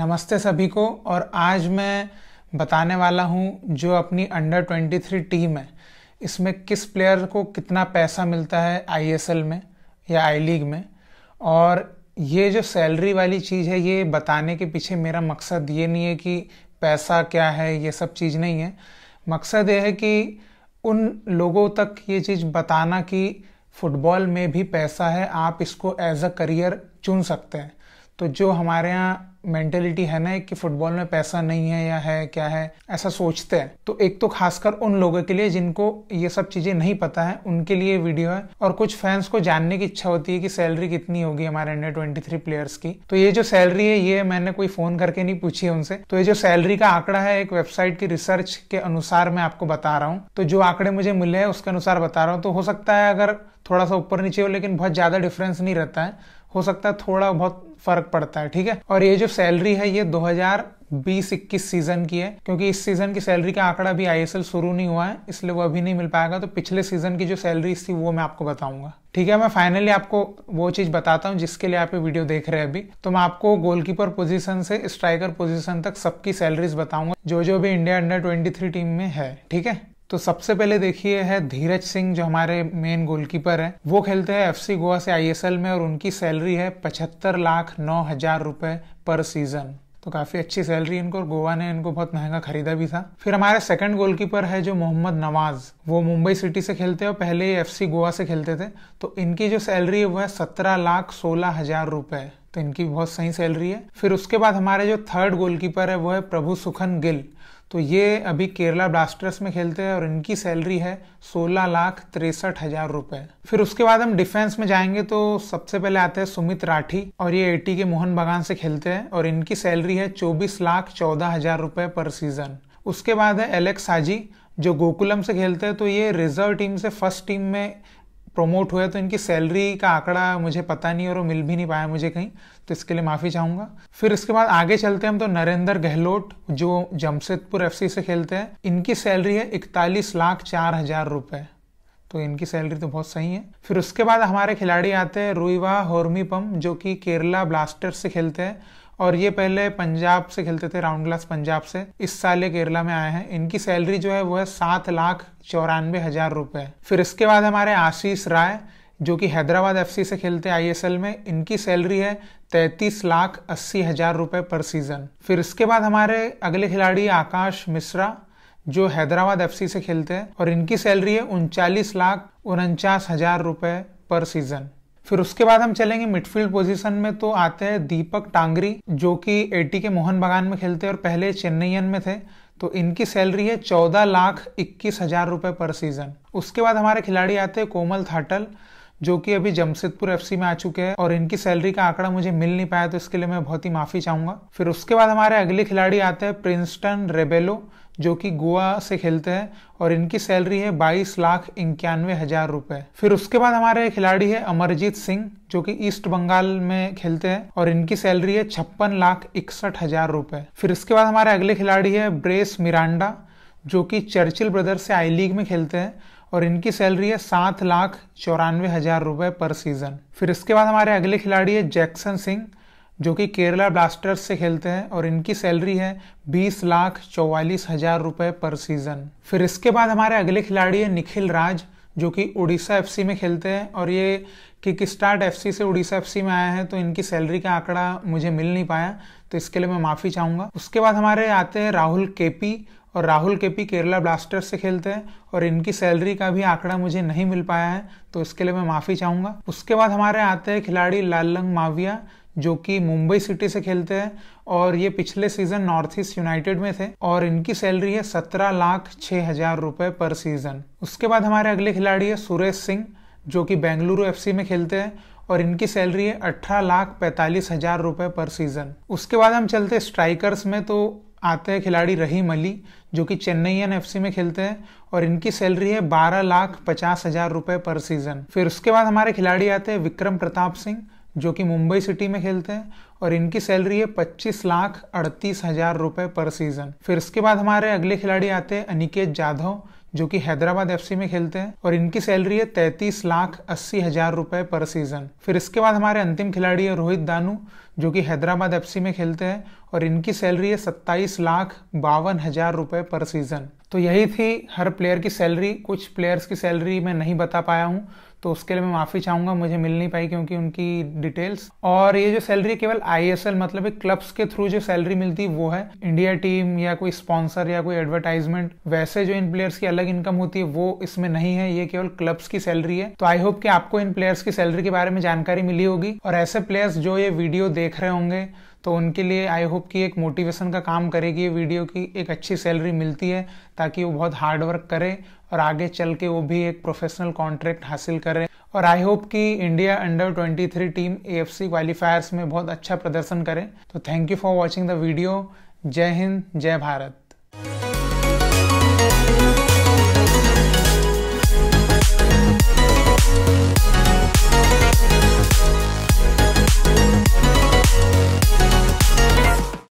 नमस्ते सभी को और आज मैं बताने वाला हूँ जो अपनी अंडर 23 टीम है इसमें किस प्लेयर को कितना पैसा मिलता है आई में या आई लीग में और ये जो सैलरी वाली चीज़ है ये बताने के पीछे मेरा मकसद ये नहीं है कि पैसा क्या है ये सब चीज़ नहीं है मकसद ये है कि उन लोगों तक ये चीज़ बताना कि फुटबॉल में भी पैसा है आप इसको एज अ करियर चुन सकते हैं तो जो हमारे यहाँ मेंटेलिटी है ना कि फुटबॉल में पैसा नहीं है या है क्या है ऐसा सोचते हैं तो एक तो खासकर उन लोगों के लिए जिनको ये सब चीजें नहीं पता है उनके लिए वीडियो है और कुछ फैंस को जानने की इच्छा होती है कि सैलरी कितनी होगी हमारे अंडर ट्वेंटी थ्री प्लेयर्स की तो ये जो सैलरी है ये मैंने कोई फोन करके नहीं पूछी है उनसे तो ये जो सैलरी का आंकड़ा है एक वेबसाइट की रिसर्च के अनुसार मैं आपको बता रहा हूँ तो जो आंकड़े मुझे मिले हैं उसके अनुसार बता रहा हूँ तो हो सकता है अगर थोड़ा सा ऊपर नीचे हो लेकिन बहुत ज्यादा डिफरेंस नहीं रहता है हो सकता है थोड़ा बहुत फर्क पड़ता है ठीक है और ये जो सैलरी है ये 2020 इक्कीस सीजन की है क्योंकि इस सीजन की सैलरी का आंकड़ा भी आई शुरू नहीं हुआ है इसलिए वो अभी नहीं मिल पाएगा तो पिछले सीजन की जो सैलरी थी वो मैं आपको बताऊंगा ठीक है मैं फाइनली आपको वो चीज बताता हूँ जिसके लिए आप ये वीडियो देख रहे हैं अभी तो मैं आपको गोलकीपर पोजीशन से स्ट्राइकर पोजीशन तक सबकी सैलरीज बताऊंगा जो जो भी इंडिया अंडर ट्वेंटी टीम में है ठीक है तो सबसे पहले देखिए है धीरज सिंह जो हमारे मेन गोलकीपर है वो खेलते हैं एफसी गोवा से आईएसएल में और उनकी सैलरी है पचहत्तर लाख नौ हजार रुपए पर सीजन तो काफी अच्छी सैलरी इनको और गोवा ने इनको बहुत महंगा खरीदा भी था फिर हमारे सेकंड गोलकीपर है जो मोहम्मद नवाज वो मुंबई सिटी से खेलते हैं और पहले ही एफसी गोवा से खेलते थे तो इनकी जो सैलरी है वो है सत्रह लाख सोलह हजार रुपए तो इनकी बहुत सही सैलरी है फिर उसके बाद हमारे जो थर्ड गोलकीपर है वो है प्रभु सुखन गिल तो ये अभी केरला ब्लास्टर्स में खेलते हैं और इनकी सैलरी है सोलह लाख तिरसठ हजार रुपए फिर उसके बाद हम डिफेंस में जाएंगे तो सबसे पहले आते हैं सुमित राठी और ये एटी के मोहन बगान से खेलते हैं और इनकी सैलरी है चौबीस लाख चौदह हजार रुपए पर सीजन उसके बाद है एलेक्स हाजी जो गोकुलम से खेलते हैं तो ये रिजर्व टीम से फर्स्ट टीम में प्रमोट हुए तो इनकी सैलरी का आंकड़ा मुझे पता नहीं और वो मिल भी नहीं पाया मुझे कहीं तो इसके लिए माफ़ी चाहूंगा फिर इसके बाद आगे चलते हैं हम तो नरेंद्र गहलोत जो जमशेदपुर एफसी से खेलते हैं इनकी सैलरी है इकतालीस लाख चार हज़ार रुपये तो इनकी सैलरी तो बहुत सही है फिर उसके बाद हमारे खिलाड़ी आते हैं रुईवा होर्मीपम जो कि केरला ब्लास्टर्स से खेलते हैं और ये पहले पंजाब से खेलते थे राउंड ग्लास पंजाब से इस साल ये केरला में आए हैं इनकी सैलरी जो है वो है सात लाख चौरानवे हजार रुपए फिर इसके बाद हमारे आशीष राय जो कि हैदराबाद एफसी से खेलते हैं आईएसएल में इनकी सैलरी है तैतीस लाख अस्सी हजार रुपए पर सीजन फिर इसके बाद हमारे अगले खिलाड़ी आकाश मिश्रा जो हैदराबाद एफ से खेलते हैं और इनकी सैलरी है उनचालीस लाख उनचास हजार रुपए पर सीजन फिर उसके बाद हम चलेंगे मिडफील्ड पोजीशन में तो आते हैं दीपक टांगरी जो कि एटी के मोहन बगान में खेलते हैं और पहले चेन्नईयन में थे तो इनकी सैलरी है चौदह लाख इक्कीस हजार रुपए पर सीजन उसके बाद हमारे खिलाड़ी आते हैं कोमल थाटल जो कि अभी जमशेदपुर एफसी में आ चुके हैं और इनकी सैलरी का आंकड़ा मुझे मिल नहीं पाया तो इसके लिए मैं बहुत ही माफ़ी चाहूंगा फिर उसके बाद हमारे अगले खिलाड़ी आते हैं प्रिंसटन रेबेलो जो कि गोवा से खेलते हैं और इनकी सैलरी है बाईस लाख इक्यानवे हजार रुपए फिर उसके बाद हमारे खिलाड़ी है अमरजीत सिंह जो कि ईस्ट बंगाल में खेलते हैं और इनकी सैलरी है छप्पन लाख इकसठ हजार रुपए फिर इसके बाद हमारे अगले खिलाड़ी है ब्रेस मिरांडा जो कि चर्चिल ब्रदर से आई लीग में खेलते हैं और इनकी सैलरी है सात लाख चौरानवे हजार रुपए पर सीजन फिर इसके बाद हमारे अगले खिलाड़ी है जैक्सन सिंह जो कि केरला ब्लास्टर्स से खेलते हैं और इनकी सैलरी है बीस लाख चौवालीस हजार रुपए पर सीजन फिर इसके बाद हमारे अगले खिलाड़ी है निखिल राज जो कि उड़ीसा एफसी में खेलते हैं और ये किक स्टार्ट एफ से उड़ीसा एफ में आया है तो इनकी सैलरी का आंकड़ा मुझे मिल नहीं पाया तो इसके लिए मैं माफ़ी चाहूंगा उसके बाद हमारे आते हैं राहुल केपी और राहुल केपी केरला ब्लास्टर्स से खेलते हैं और इनकी सैलरी का भी आंकड़ा मुझे नहीं मिल पाया है तो इसके लिए मैं माफ़ी चाहूंगा उसके बाद हमारे आते हैं खिलाड़ी लालंग माविया जो कि मुंबई सिटी से खेलते हैं और ये पिछले सीजन नॉर्थ ईस्ट यूनाइटेड में थे और इनकी सैलरी है सत्रह लाख छः हजार रुपये पर सीजन उसके बाद हमारे अगले खिलाड़ी है सुरेश सिंह जो कि बेंगलुरु एफसी में खेलते हैं और इनकी सैलरी है अठारह लाख पैंतालीस हजार रुपये पर सीजन उसके बाद हम चलते हैं स्ट्राइकर्स में तो आते हैं खिलाड़ी रहीम अली जो कि एन एफ में खेलते हैं और इनकी सैलरी है बारह लाख पचास हजार रुपये पर सीजन फिर उसके बाद हमारे खिलाड़ी आते हैं विक्रम प्रताप सिंह जो कि मुंबई सिटी में खेलते हैं और इनकी सैलरी है पच्चीस लाख अड़तीस हजार रुपए पर सीजन फिर इसके बाद हमारे अगले खिलाड़ी आते हैं अनिकेत जाधव जो कि हैदराबाद एफसी में खेलते हैं और इनकी सैलरी है तैतीस लाख अस्सी हजार रुपए पर सीजन फिर इसके बाद हमारे अंतिम खिलाड़ी है रोहित दानू जो कि हैदराबाद एफसी में खेलते हैं और इनकी सैलरी है सत्ताईस लाख बावन हजार रुपए पर सीजन तो यही थी हर प्लेयर की सैलरी कुछ प्लेयर्स की सैलरी मैं नहीं बता पाया हूँ तो उसके लिए मैं माफ़ी चाहूंगा मुझे मिल नहीं पाई क्योंकि उनकी डिटेल्स और ये जो सैलरी केवल आई मतलब एक क्लब्स के थ्रू जो सैलरी मिलती है वो है इंडिया टीम या कोई स्पॉन्सर या कोई एडवर्टाइजमेंट वैसे जो इन प्लेयर्स की अलग इनकम होती है वो इसमें नहीं है ये केवल क्लब्स की सैलरी है तो आई होप कि आपको इन प्लेयर्स की सैलरी के बारे में जानकारी मिली होगी और ऐसे प्लेयर्स जो ये वीडियो देख रहे होंगे तो उनके लिए आई होप कि एक मोटिवेशन का काम करेगी ये वीडियो की एक अच्छी सैलरी मिलती है ताकि वो बहुत हार्ड वर्क करें और आगे चल के वो भी एक प्रोफेशनल कॉन्ट्रैक्ट हासिल हैं और आई होप कि India under 23 team A C qualifiers में बहुत अच्छा प्रदर्शन करें तो thank you for watching the video जय हिंद जय भारत